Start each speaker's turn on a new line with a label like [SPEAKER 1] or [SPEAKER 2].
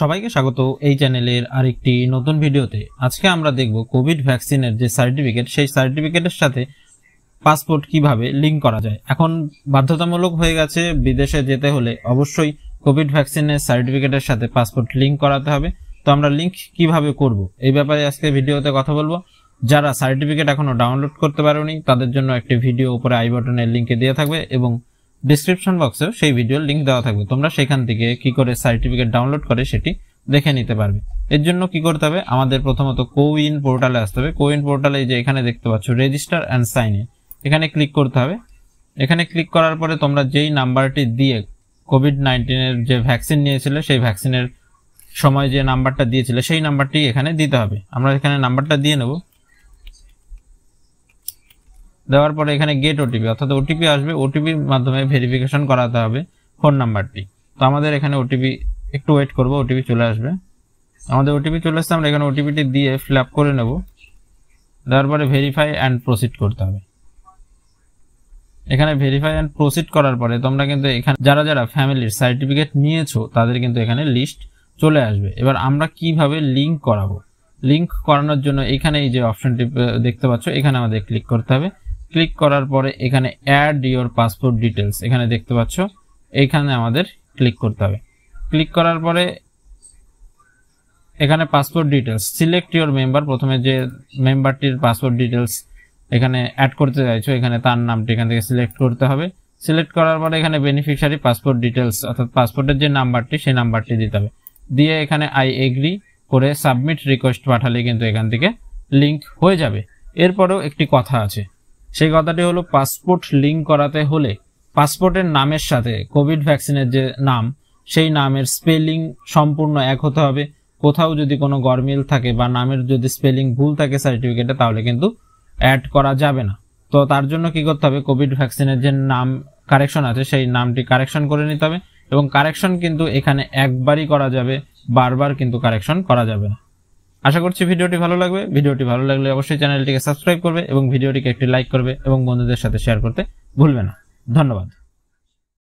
[SPEAKER 1] সবাইকে স্বাগত এই চ্যানেলের আরেকটি নতুন ভিডিওতে আজকে আমরা দেখব কোভিড ভ্যাকসিনের যে সার্টিফিকেট সেই সার্টিফিকেটের সাথে পাসপোর্ট কিভাবে লিঙ্ক করা যায় এখন বাধ্যতামূলক হয়ে গেছে বিদেশে যেতে হলে অবশ্যই কোভিড ভ্যাকসিনের সার্টিফিকেটের সাথে পাসপোর্ট লিঙ্ক করাতে হবে তো আমরা লিঙ্ক কিভাবে করব এই ব্যাপারে আজকে ভিডিওতে কথা বলবো যারা সার্টিফিকেট এখনও ডাউনলোড করতে পারেনি তাদের জন্য একটি ভিডিও উপরে আই বটনের লিঙ্কে দিয়ে থাকবে এবং ডিসক্রিপশন বক্সেও সেই ভিডিওর লিঙ্ক দেওয়া থাকবে তোমরা সেখান থেকে কি করে সার্টিফিকেট ডাউনলোড করে সেটি দেখে নিতে পারবে এর জন্য কি করতে হবে আমাদের প্রথমত কোউইন পোর্টালে আসতে হবে কোউইন পোর্টালে যে এখানে দেখতে পাচ্ছ রেজিস্টার অ্যান্ড সাইন ইন এখানে ক্লিক করতে হবে এখানে ক্লিক করার পরে তোমরা যেই নাম্বারটি দিয়ে কোভিড নাইন্টিনের যে ভ্যাকসিন নিয়েছিলে সেই ভ্যাকসিনের সময় যে নাম্বারটা দিয়েছিলে সেই নাম্বারটি এখানে দিতে হবে আমরা এখানে নাম্বারটা দিয়ে নেব দেওয়ার পরে এখানে গেট ওটিপি অর্থাৎ ওটিপি আসবে ওটিপির মাধ্যমে ভেরিফিকেশন করাতে হবে ফোন নাম্বারটি তো আমাদের এখানে ওটিপি একটু ওয়েট করবো ওটিপি চলে আসবে আমাদের ওটিপি চলে আসছে আমরা এখানে ওটিপিটি দিয়ে ফিল আপ করে নেব দেওয়ার পরে ভেরিফাই অ্যান্ড প্রসিড করতে হবে এখানে ভেরিফাই অ্যান্ড প্রসিড করার পরে তোমরা কিন্তু এখানে যারা যারা ফ্যামিলির সার্টিফিকেট নিয়েছো তাদের কিন্তু এখানে লিস্ট চলে আসবে এবার আমরা কিভাবে লিঙ্ক করাবো লিঙ্ক করানোর জন্য এখানে এই যে অপশনটি দেখতে পাচ্ছ এখানে আমাদের ক্লিক করতে হবে ক্লিক করার পরে এখানে অ্যাড ইওর পাসপোর্ট ডিটেলস এখানে দেখতে পাচ্ছ এখানে আমাদের ক্লিক করতে হবে ক্লিক করার পরে এখানে passport details select your member প্রথমে যে মেম্বারটির পাসপোর্ট ডিটেলস এখানে অ্যাড করতে চাইছো এখানে তার নামটি এখান থেকে সিলেক্ট করতে হবে সিলেক্ট করার পরে এখানে বেনিফিশিয়ারি পাসপোর্ট ডিটেলস অর্থাৎ পাসপোর্টের যে নাম্বারটি সেই নাম্বারটি দিতে হবে দিয়ে এখানে আই এগ্রি করে সাবমিট রিকোয়েস্ট পাঠালে কিন্তু এখান থেকে লিঙ্ক হয়ে যাবে এরপরেও একটি কথা আছে সেই কথাটি হলো পাসপোর্ট লিঙ্ক করাতে হলে পাসপোর্টের নামের সাথে কোভিড ভ্যাকসিনের যে নাম সেই নামের স্পেলিং সম্পূর্ণ এক হতে হবে কোথাও যদি কোনো গরমিল থাকে বা নামের যদি স্পেলিং ভুল থাকে সার্টিফিকেটে তাহলে কিন্তু অ্যাড করা যাবে না তো তার জন্য কি করতে হবে কোভিড ভ্যাকসিনের যে নাম কারেকশন আছে সেই নামটি কারেকশন করে নিতে হবে এবং কারেকশন কিন্তু এখানে একবারই করা যাবে বারবার কিন্তু কারেকশন করা যাবে না আশা করছি ভিডিওটি ভালো লাগবে ভিডিওটি ভালো লাগলে অবশ্যই চ্যানেলটিকে সাবস্ক্রাইব করবে এবং ভিডিওটিকে একটি লাইক করবে এবং বন্ধুদের সাথে শেয়ার করতে ভুলবে না ধন্যবাদ